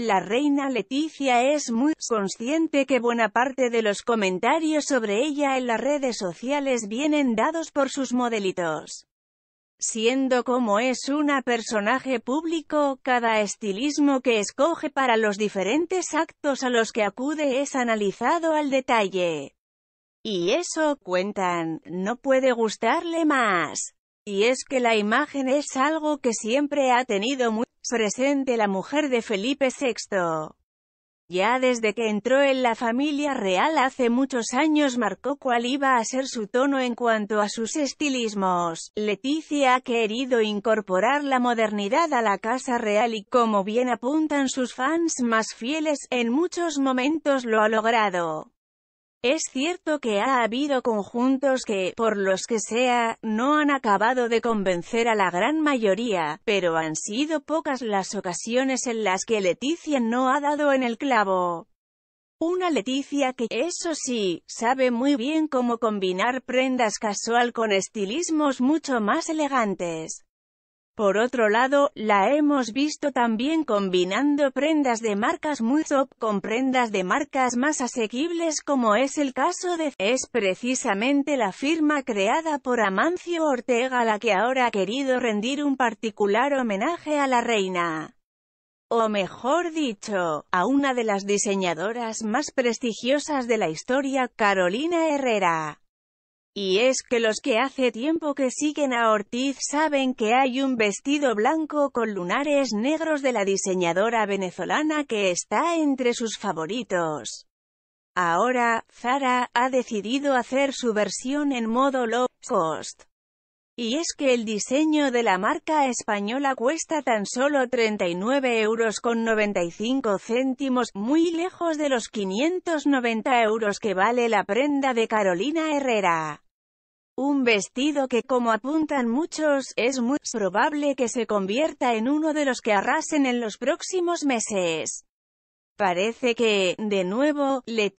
La reina Leticia es muy consciente que buena parte de los comentarios sobre ella en las redes sociales vienen dados por sus modelitos. Siendo como es una personaje público, cada estilismo que escoge para los diferentes actos a los que acude es analizado al detalle. Y eso, cuentan, no puede gustarle más. Y es que la imagen es algo que siempre ha tenido muy presente la mujer de Felipe VI. Ya desde que entró en la familia real hace muchos años marcó cuál iba a ser su tono en cuanto a sus estilismos. Leticia ha querido incorporar la modernidad a la casa real y como bien apuntan sus fans más fieles, en muchos momentos lo ha logrado. Es cierto que ha habido conjuntos que, por los que sea, no han acabado de convencer a la gran mayoría, pero han sido pocas las ocasiones en las que Leticia no ha dado en el clavo. Una Leticia que, eso sí, sabe muy bien cómo combinar prendas casual con estilismos mucho más elegantes. Por otro lado, la hemos visto también combinando prendas de marcas muy top con prendas de marcas más asequibles como es el caso de... Es precisamente la firma creada por Amancio Ortega la que ahora ha querido rendir un particular homenaje a la reina. O mejor dicho, a una de las diseñadoras más prestigiosas de la historia, Carolina Herrera. Y es que los que hace tiempo que siguen a Ortiz saben que hay un vestido blanco con lunares negros de la diseñadora venezolana que está entre sus favoritos. Ahora, Zara, ha decidido hacer su versión en modo low cost. Y es que el diseño de la marca española cuesta tan solo 39 euros, con céntimos, muy lejos de los 590 euros que vale la prenda de Carolina Herrera. Un vestido que como apuntan muchos, es muy probable que se convierta en uno de los que arrasen en los próximos meses. Parece que, de nuevo, le...